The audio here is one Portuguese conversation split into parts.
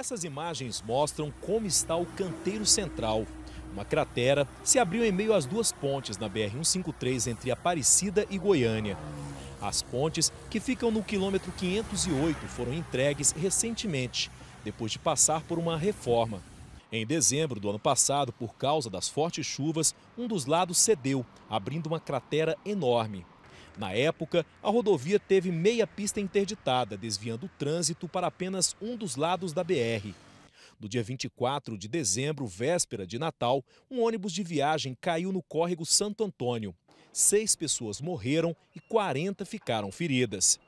Essas imagens mostram como está o canteiro central. Uma cratera se abriu em meio às duas pontes na BR-153 entre Aparecida e Goiânia. As pontes, que ficam no quilômetro 508, foram entregues recentemente, depois de passar por uma reforma. Em dezembro do ano passado, por causa das fortes chuvas, um dos lados cedeu, abrindo uma cratera enorme. Na época, a rodovia teve meia pista interditada, desviando o trânsito para apenas um dos lados da BR. No dia 24 de dezembro, véspera de Natal, um ônibus de viagem caiu no córrego Santo Antônio. Seis pessoas morreram e 40 ficaram feridas.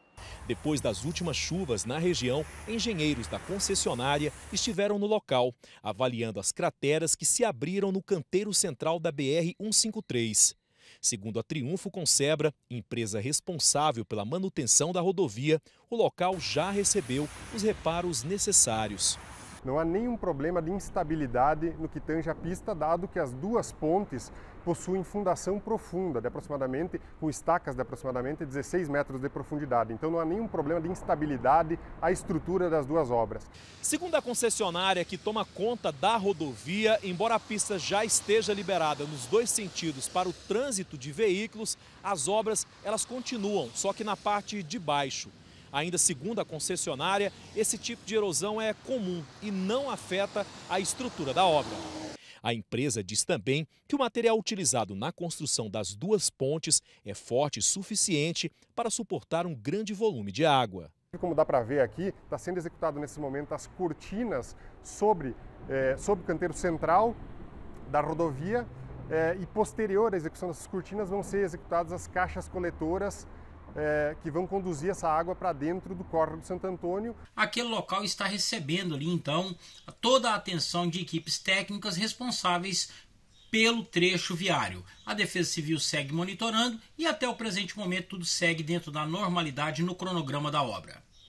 Depois das últimas chuvas na região, engenheiros da concessionária estiveram no local, avaliando as crateras que se abriram no canteiro central da BR-153. Segundo a Triunfo Concebra, empresa responsável pela manutenção da rodovia, o local já recebeu os reparos necessários. Não há nenhum problema de instabilidade no que tange a pista, dado que as duas pontes possuem fundação profunda, de aproximadamente, com estacas de aproximadamente 16 metros de profundidade. Então não há nenhum problema de instabilidade à estrutura das duas obras. Segundo a concessionária que toma conta da rodovia, embora a pista já esteja liberada nos dois sentidos para o trânsito de veículos, as obras elas continuam, só que na parte de baixo. Ainda segundo a concessionária, esse tipo de erosão é comum e não afeta a estrutura da obra. A empresa diz também que o material utilizado na construção das duas pontes é forte o suficiente para suportar um grande volume de água. Como dá para ver aqui, está sendo executado nesse momento as cortinas sobre, é, sobre o canteiro central da rodovia é, e posterior à execução dessas cortinas vão ser executadas as caixas coletoras é, que vão conduzir essa água para dentro do córrego Santo Antônio. Aquele local está recebendo ali então toda a atenção de equipes técnicas responsáveis pelo trecho viário. A Defesa Civil segue monitorando e até o presente momento tudo segue dentro da normalidade no cronograma da obra.